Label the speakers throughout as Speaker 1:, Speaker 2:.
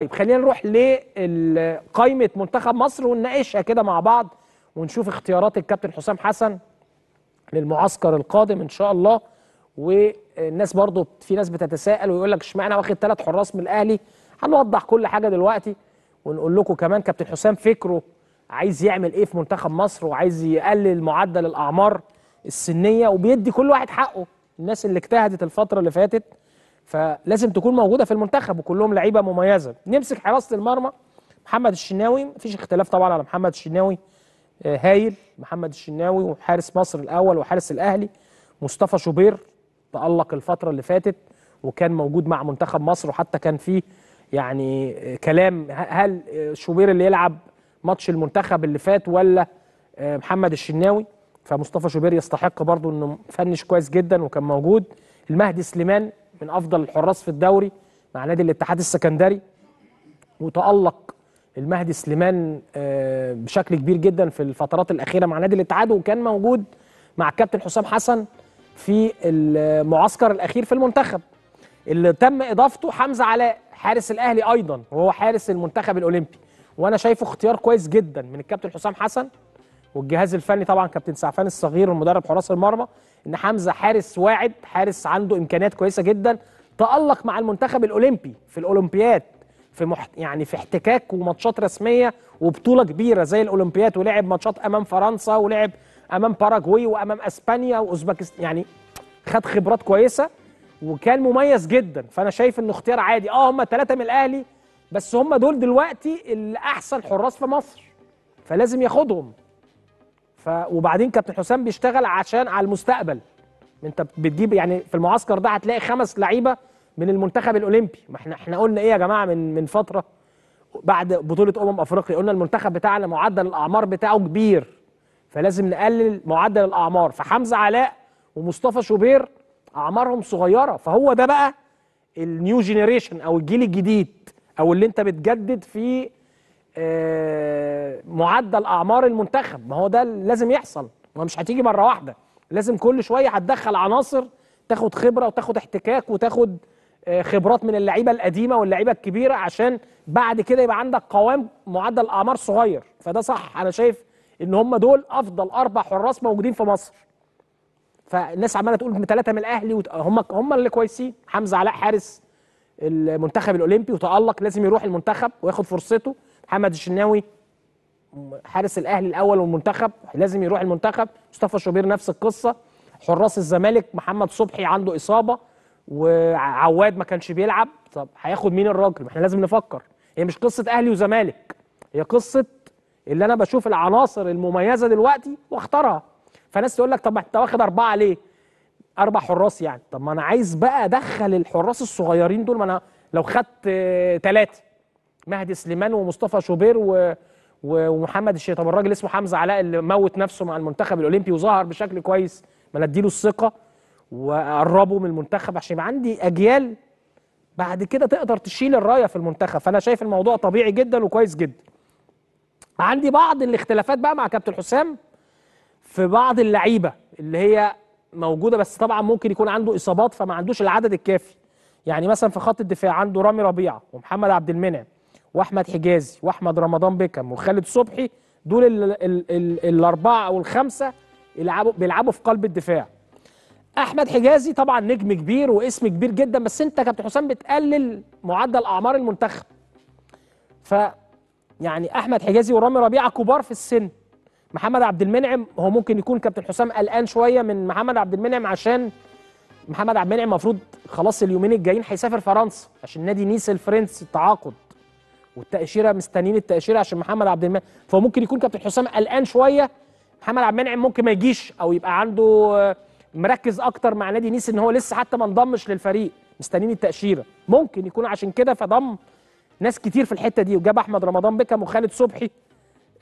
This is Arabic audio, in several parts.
Speaker 1: طيب خلينا نروح لقائمة منتخب مصر ونناقشها كده مع بعض ونشوف اختيارات الكابتن حسام حسن للمعسكر القادم ان شاء الله والناس برضو في ناس بتتساءل ويقول لك اشمعنى واخد ثلاث حراس من الاهلي هنوضح كل حاجة دلوقتي ونقول لكم كمان كابتن حسام فكره عايز يعمل ايه في منتخب مصر وعايز يقلل معدل الاعمار السنية وبيدي كل واحد حقه الناس اللي اجتهدت الفترة اللي فاتت فلازم تكون موجوده في المنتخب وكلهم لعيبه مميزه نمسك حراسه المرمى محمد الشناوي مفيش اختلاف طبعا على محمد الشناوي آه، هايل محمد الشناوي وحارس مصر الاول وحارس الاهلي مصطفى شوبير تالق الفتره اللي فاتت وكان موجود مع منتخب مصر وحتى كان فيه يعني آه، كلام هل آه، شوبير اللي يلعب ماتش المنتخب اللي فات ولا محمد الشناوي فمصطفى شوبير يستحق برضه انه فنش كويس جدا وكان موجود المهدي سليمان من افضل الحراس في الدوري مع نادي الاتحاد السكندري وتالق المهدي سليمان آه، بشكل كبير جدا في الفترات الاخيره مع نادي الاتحاد وكان موجود مع الكابتن حسام حسن في المعسكر الاخير في المنتخب اللي تم اضافته حمزه علاء حارس الاهلي ايضا وهو حارس المنتخب الاولمبي وانا شايفه اختيار كويس جدا من الكابتن حسام حسن والجهاز الفني طبعا كابتن سعفان الصغير المدرب حراس المرمى ان حمزه حارس واعد حارس عنده امكانيات كويسه جدا تالق مع المنتخب الاولمبي في الاولمبياد في محت... يعني في احتكاك وماتشات رسميه وبطوله كبيره زي الاولمبياد ولعب ماتشات امام فرنسا ولعب امام باراجواي وامام اسبانيا واوزبكستان يعني خد خبرات كويسه وكان مميز جدا فانا شايف انه اختيار عادي اه هم ثلاثه من الاهلي بس هم دول دلوقتي اللي احسن حراس في مصر فلازم ياخدهم وبعدين كابتن حسام بيشتغل عشان على المستقبل انت بتجيب يعني في المعسكر ده هتلاقي خمس لعيبه من المنتخب الاولمبي ما احنا احنا قلنا ايه يا جماعه من من فتره بعد بطوله امم افريقيا قلنا المنتخب بتاعنا معدل الاعمار بتاعه كبير فلازم نقلل معدل الاعمار فحمزه علاء ومصطفى شوبير اعمارهم صغيره فهو ده بقى النيو جينيريشن او الجيل الجديد او اللي انت بتجدد فيه معدل اعمار المنتخب ما هو ده لازم يحصل ما مش هتيجي مره واحده لازم كل شويه هتدخل عناصر تاخد خبره وتاخد احتكاك وتاخد آه، خبرات من اللعيبه القديمه واللعيبه الكبيره عشان بعد كده يبقى عندك قوام معدل اعمار صغير فده صح انا شايف ان هم دول افضل اربع حراس موجودين في مصر فالناس عماله تقول ثلاثه من الاهلي هم هم اللي كويسين حمزه علاء حارس المنتخب الاولمبي وتالق لازم يروح المنتخب وياخد فرصته محمد الشناوي حارس الاهلي الاول والمنتخب لازم يروح المنتخب مصطفى شوبير نفس القصه حراس الزمالك محمد صبحي عنده اصابه وعواد ما كانش بيلعب طب هياخد مين الراجل ما احنا لازم نفكر هي مش قصه اهلي وزمالك هي قصه اللي انا بشوف العناصر المميزه دلوقتي واختارها فناس تقول لك طب انت واخد اربعه ليه اربع حراس يعني طب ما انا عايز بقى ادخل الحراس الصغيرين دول ما انا لو خدت ثلاثه مهدي سليمان ومصطفى شوبير و ومحمد الشيخ طب الراجل اسمه حمزه علاء اللي موت نفسه مع المنتخب الاولمبي وظهر بشكل كويس ما انا اديله الثقه واقربه من المنتخب عشان يبقى عندي اجيال بعد كده تقدر تشيل الرايه في المنتخب فانا شايف الموضوع طبيعي جدا وكويس جدا عندي بعض الاختلافات بقى مع كابتن حسام في بعض اللعيبه اللي هي موجوده بس طبعا ممكن يكون عنده اصابات فما عندوش العدد الكافي يعني مثلا في خط الدفاع عنده رامي ربيعه ومحمد عبد المنعم واحمد حجازي واحمد رمضان بيكم وخالد صبحي دول الـ الـ الـ الاربعه او الخمسه يلعبوا بيلعبوا في قلب الدفاع احمد حجازي طبعا نجم كبير واسم كبير جدا بس انت كابتن حسام بتقلل معدل اعمار المنتخب ف يعني احمد حجازي ورامي ربيعه كبار في السن محمد عبد المنعم هو ممكن يكون كابتن حسام قلقان شويه من محمد عبد المنعم عشان محمد عبد المنعم المفروض خلاص اليومين الجايين هيسافر فرنسا عشان نادي نيس الفرنسي التعاقد والتاشيره مستنيين التاشيره عشان محمد عبد المنعم فممكن يكون كابتن حسام قلقان شويه محمد عبد المنعم ممكن ما يجيش او يبقى عنده آه، مركز اكتر مع نادي نيس ان هو لسه حتى ما انضمش للفريق مستنيين التاشيره ممكن يكون عشان كده فضم ناس كتير في الحته دي وجاب احمد رمضان بكم وخالد صبحي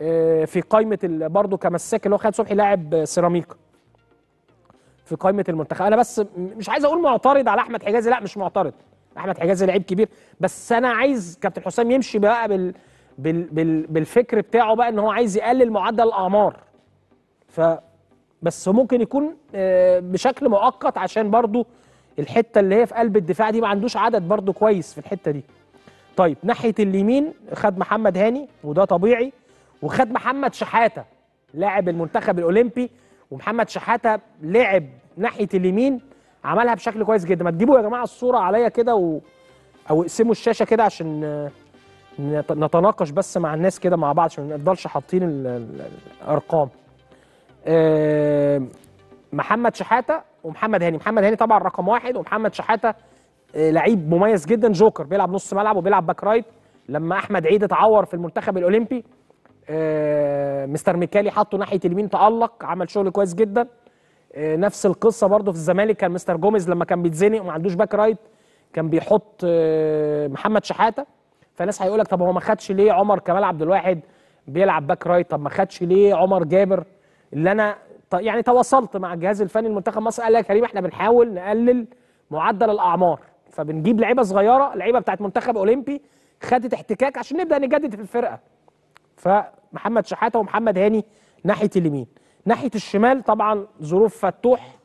Speaker 1: آه، في قائمه برضه كمساك اللي هو خالد صبحي لاعب سيراميكا في قائمه المنتخب انا بس مش عايز اقول معترض على احمد حجازي لا مش معترض احمد حجازي لعيب كبير بس انا عايز كابتن حسام يمشي بقى بال بال بال بالفكر بتاعه بقى ان هو عايز يقلل معدل الاعمار ف بس ممكن يكون آه، بشكل مؤقت عشان برضو الحته اللي هي في قلب الدفاع دي ما عندوش عدد برضو كويس في الحته دي طيب ناحيه اليمين خد محمد هاني وده طبيعي وخد محمد شحاته لاعب المنتخب الاولمبي ومحمد شحاته لعب ناحيه اليمين عملها بشكل كويس جدا ما تجيبوا يا جماعه الصوره عليا كده و... او اقسموا الشاشه كده عشان نتناقش بس مع الناس كده مع بعض عشان ما نفضلش حاطين الارقام محمد شحاته ومحمد هاني محمد هاني طبعا رقم واحد ومحمد شحاته آه، لعيب مميز جدا جوكر بيلعب نص ملعب وبيلعب باك رايت لما احمد عيد اتعور في المنتخب الاولمبي آه، مستر ميكالي حطه ناحيه اليمين تالق عمل شغل كويس جدا آه، نفس القصه برده في الزمالك كان مستر جوميز لما كان بيتزنق وما عندوش باك رايت كان بيحط آه، محمد شحاته فناس هيقول لك طب هو ما خدش ليه عمر كمال عبد الواحد بيلعب باك رايت طب ما خدش ليه عمر جابر اللي انا يعني تواصلت مع الجهاز الفني المنتخب مصر قال لك يا كريم احنا بنحاول نقلل معدل الاعمار فبنجيب لعيبه صغيره لعيبه بتاعت منتخب اولمبي خدت احتكاك عشان نبدا نجدد في الفرقه فمحمد شحاته ومحمد هاني ناحيه اليمين ناحيه الشمال طبعا ظروف فتوح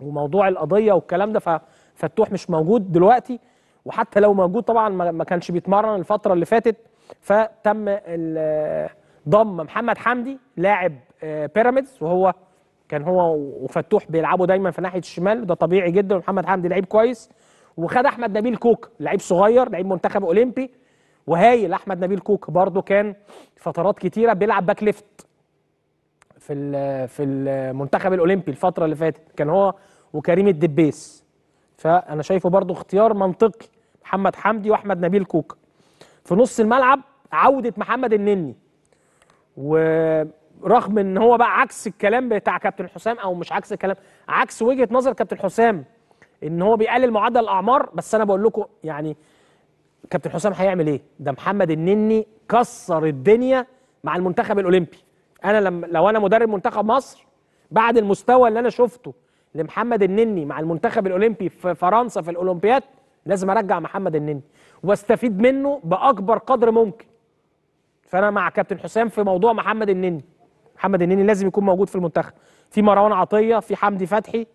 Speaker 1: وموضوع القضيه والكلام ده ففتوح مش موجود دلوقتي وحتى لو موجود طبعا ما كانش بيتمرن الفتره اللي فاتت فتم ضم محمد حمدي لاعب آه، بيراميدز وهو كان هو وفتوح بيلعبوا دايما في ناحيه الشمال ده طبيعي جدا ومحمد حمدي لعيب كويس وخد احمد نبيل كوك لعيب صغير لعيب منتخب اولمبي وهايل احمد نبيل كوك برضه كان فترات كتيره بيلعب باك ليفت في في المنتخب الاولمبي الفتره اللي فاتت كان هو وكريم الدبيس فانا شايفه برضه اختيار منطقي محمد حمدي واحمد نبيل كوكا في نص الملعب عوده محمد النني ورغم ان هو بقى عكس الكلام بتاع كابتن حسام او مش عكس الكلام عكس وجهه نظر كابتن حسام ان هو بيقلل معدل الاعمار بس انا بقول لكم يعني كابتن حسام هيعمل ايه ده محمد النني كسر الدنيا مع المنتخب الاولمبي انا لما لو انا مدرب منتخب مصر بعد المستوى اللي انا شفته لمحمد النني مع المنتخب الاولمبي في فرنسا في الاولمبياد لازم ارجع محمد النني واستفيد منه باكبر قدر ممكن فانا مع كابتن حسام في موضوع محمد النني محمد النني لازم يكون موجود في المنتخب في مروان عطيه في حمدي فتحي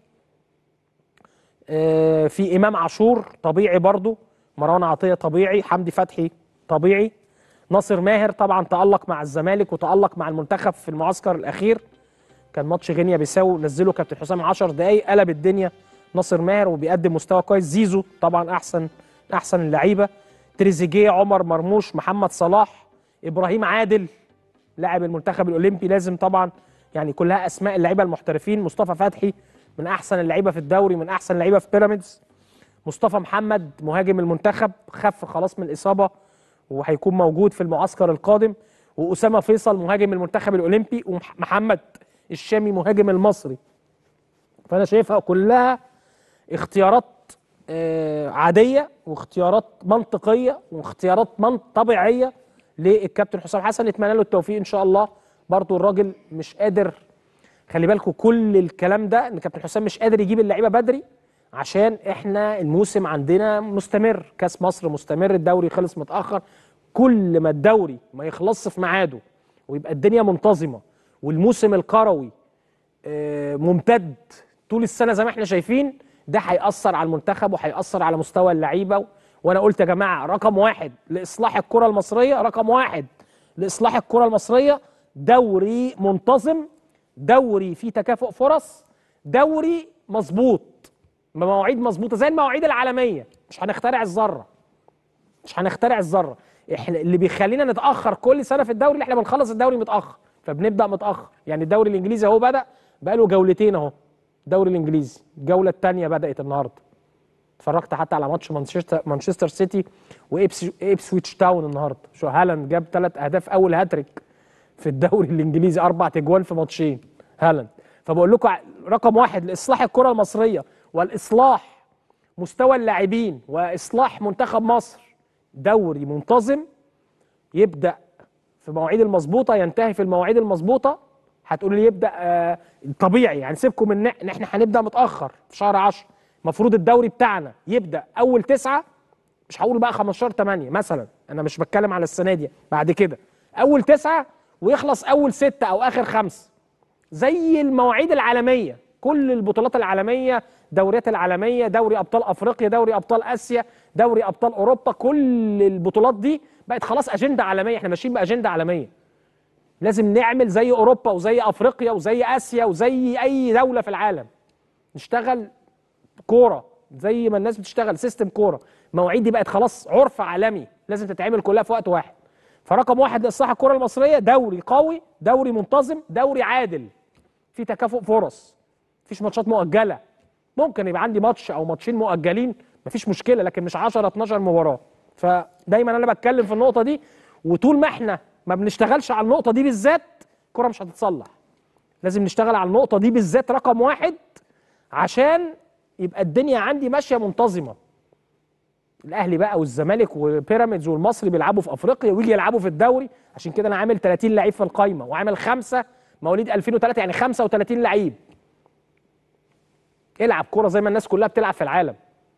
Speaker 1: آه، في امام عاشور طبيعي برضه مروان عطيه طبيعي حمدي فتحي طبيعي ناصر ماهر طبعا تألق مع الزمالك وتألق مع المنتخب في المعسكر الأخير كان ماتش غينيا بيساو نزله كابتن حسام 10 دقايق قلب الدنيا ناصر ماهر وبيقدم مستوى كويس زيزو طبعا أحسن أحسن اللعيبة تريزيجيه عمر مرموش محمد صلاح إبراهيم عادل لاعب المنتخب الأولمبي لازم طبعا يعني كلها أسماء اللعيبة المحترفين مصطفى فتحي من أحسن اللعيبة في الدوري من أحسن اللعيبة في بيراميدز مصطفى محمد مهاجم المنتخب خف خلاص من الإصابة وهيكون موجود في المعسكر القادم وأسامة فيصل مهاجم المنتخب الأولمبي ومحمد الشامي مهاجم المصري فأنا شايفها كلها اختيارات آه، عادية واختيارات منطقية واختيارات من طبيعية للكابتن حسام حسن نتمنى له التوفيق إن شاء الله برضو الراجل مش قادر خلي بالكم كل الكلام ده ان كابتن حسام مش قادر يجيب اللعيبه بدري عشان احنا الموسم عندنا مستمر كاس مصر مستمر الدوري خلص متاخر كل ما الدوري ما يخلصش في ميعاده ويبقى الدنيا منتظمه والموسم القروي آه، ممتد طول السنه زي ما احنا شايفين ده هيأثر على المنتخب وهيأثر على مستوى اللعيبه وانا قلت يا جماعه رقم واحد لاصلاح الكره المصريه رقم واحد لاصلاح الكره المصريه دوري منتظم دوري فيه تكافؤ فرص دوري مظبوط بمواعيد مظبوطه زي المواعيد العالميه مش هنخترع الذره مش هنخترع الذره احنا اللي بيخلينا نتاخر كل سنه في الدوري اللي احنا بنخلص الدوري متاخر فبنبدا متاخر يعني الدوري الانجليزي اهو بدا بقاله جولتين اهو الدوري الانجليزي الجوله الثانيه بدات النهارده اتفرجت حتى على ماتش مانشستر مانشستر سيتي وابسويتش تاون النهارده شو هالاند جاب ثلاث اهداف اول هاتريك في الدوري الانجليزي اربع اجوان في ماتشين هالاند فبقول لكم رقم واحد لاصلاح الكره المصريه والاصلاح مستوى اللاعبين واصلاح منتخب مصر دوري منتظم يبدا في المواعيد المظبوطه ينتهي في المواعيد المظبوطه هتقولوا لي يبدا آه، طبيعي يعني سيبكم من ان احنا هنبدا متاخر في شهر 10 المفروض الدوري بتاعنا يبدا اول تسعة مش هقول بقى 15 8 مثلا انا مش بتكلم على السنه دي بعد كده اول تسعة ويخلص اول ستة او اخر خمسة زي المواعيد العالميه كل البطولات العالميه دوريات العالميه دوري ابطال افريقيا دوري ابطال اسيا دوري ابطال اوروبا كل البطولات دي بقت خلاص اجنده عالميه احنا ماشيين باجنده عالميه لازم نعمل زي اوروبا وزي افريقيا وزي اسيا وزي اي دوله في العالم نشتغل كوره زي ما الناس بتشتغل سيستم كوره مواعيد دي بقت خلاص عرف عالمي لازم تتعمل كلها في وقت واحد فرقم واحد لاصلاح الكره المصريه دوري قوي دوري منتظم دوري عادل في تكافؤ فرص مفيش ماتشات مؤجله ممكن يبقى عندي ماتش او ماتشين مؤجلين مفيش مشكله لكن مش 10 12 مباراه فدايما انا بتكلم في النقطه دي وطول ما احنا ما بنشتغلش على النقطه دي بالذات الكره مش هتتصلح لازم نشتغل على النقطه دي بالذات رقم واحد عشان يبقى الدنيا عندي ماشيه منتظمه الاهلي بقى والزمالك وبيراميدز والمصري بيلعبوا في افريقيا ويجي يلعبوا في الدوري عشان كده انا عامل 30 لعيب في القايمه وعامل خمسه مواليد 2003 يعني 35 لعيب العب كوره زي ما الناس كلها بتلعب في العالم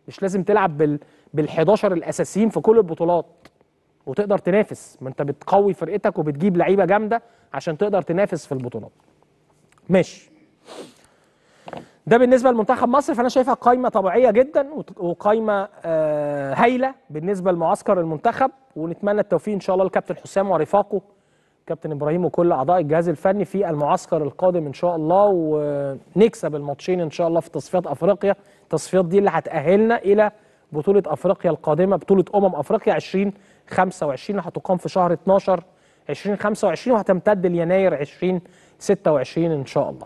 Speaker 1: مش لازم تلعب بال بال11 الاساسيين في كل البطولات وتقدر تنافس ما انت بتقوي فرقتك وبتجيب لعيبه جامده عشان تقدر تنافس في البطولات ماشي ده بالنسبه لمنتخب مصر فانا شايفها قايمه طبيعيه جدا وقايمه آه، هايله بالنسبه لمعسكر المنتخب ونتمنى التوفيق ان شاء الله لكابتن حسام ورفاقه كابتن ابراهيم وكل اعضاء الجهاز الفني في المعسكر القادم ان شاء الله ونكسب الماتشين ان شاء الله في تصفيات افريقيا التصفيات دي اللي هتاهلنا الى بطوله افريقيا القادمه بطوله امم افريقيا 2025 هتقام في شهر 12 2025 وهتمتد ليناير 2026 ان شاء الله